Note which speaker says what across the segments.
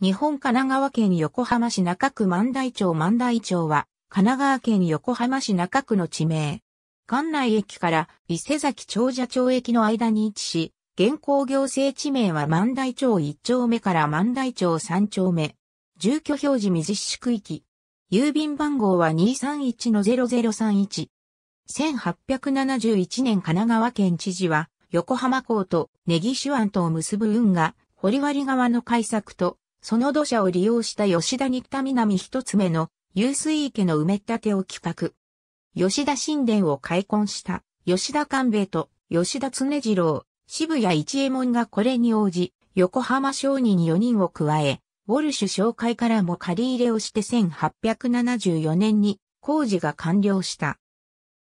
Speaker 1: 日本神奈川県横浜市中区万代町万代町は、神奈川県横浜市中区の地名。関内駅から伊勢崎長者町駅の間に位置し、現行行政地名は万代町1丁目から万代町3丁目。住居表示未実施区域。郵便番号は231-0031。1871年神奈川県知事は、横浜港と根岸湾とを結ぶ運河、堀割川の開作とその土砂を利用した吉田新田南一つ目の湧水池の埋め立てを企画。吉田神殿を開墾した吉田官兵衛と吉田常次郎、渋谷一右衛門がこれに応じ、横浜商人4人を加え、ウォルシュ紹介からも借り入れをして1874年に工事が完了した。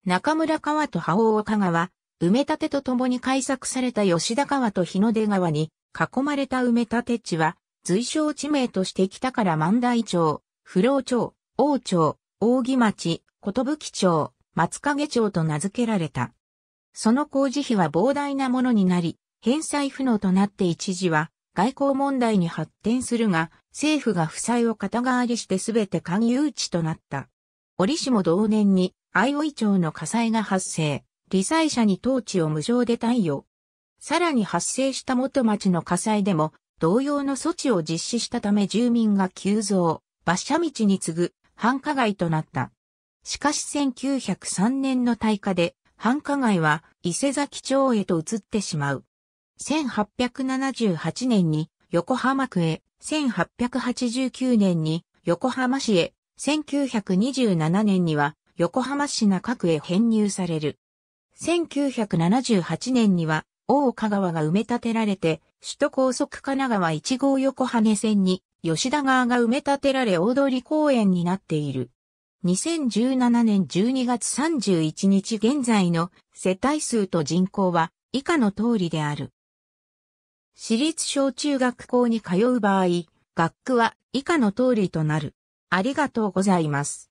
Speaker 1: 中村川と覇王岡川、埋め立てと共に開削された吉田川と日の出川に囲まれた埋め立て地は随称地名として北から万代町、不老町、王町、大木町、寿町、松影町と名付けられた。その工事費は膨大なものになり、返済不能となって一時は外交問題に発展するが、政府が負債を肩代わりして全て勧誘地となった。折しも同年に相生町の火災が発生、理災者に当地を無償で対応。さらに発生した元町の火災でも同様の措置を実施したため住民が急増、馬車道に次ぐ繁華街となった。しかし1903年の大火で繁華街は伊勢崎町へと移ってしまう。1878年に横浜区へ、1889年に横浜市へ、1927年には横浜市中区へ編入される。1978年には大岡川が埋め立てられて首都高速神奈川1号横羽線に吉田川が埋め立てられ大通公園になっている。2017年12月31日現在の世帯数と人口は以下の通りである。私立小中学校に通う場合、学区は以下の通りとなる。ありがとうございます。